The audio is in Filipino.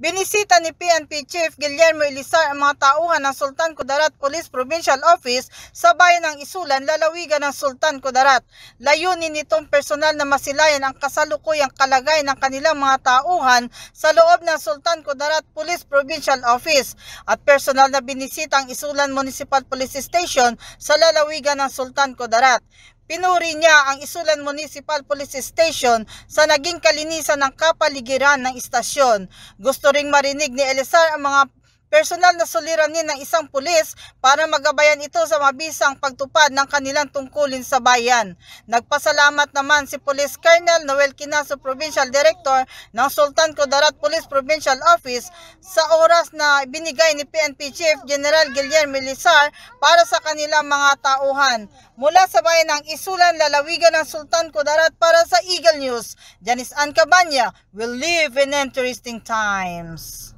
Binisita ni PNP Chief Guillermo Elizar ang mga tauhan ng Sultan Kudarat Police Provincial Office sa bayan ng Isulan, lalawigan ng Sultan Kudarat. Layunin nitong personal na masilayan ang kasalukuyang kalagay ng kanilang mga tauhan sa loob ng Sultan Kudarat Police Provincial Office at personal na binisita ang Isulan Municipal Police Station sa lalawigan ng Sultan Kudarat. Pinuri niya ang Isulan Municipal Police Station sa naging kalinisan ng kapaligiran ng istasyon. Gusto ring marinig ni Elizar ang mga personal na suliranin ng isang pulis para magabayan ito sa mabisang pagtupad ng kanilang tungkulin sa bayan. Nagpasalamat naman si Police Colonel Noel Quinaso Provincial Director ng Sultan Kudarat Police Provincial Office sa oras na binigay ni PNP Chief General Guillermo Lizar para sa kanilang mga tauhan. Mula sa bayan ng Isulan, lalawigan ng Sultan Kudarat para sa Eagle News, Janice Ann Cabanya will live in interesting times.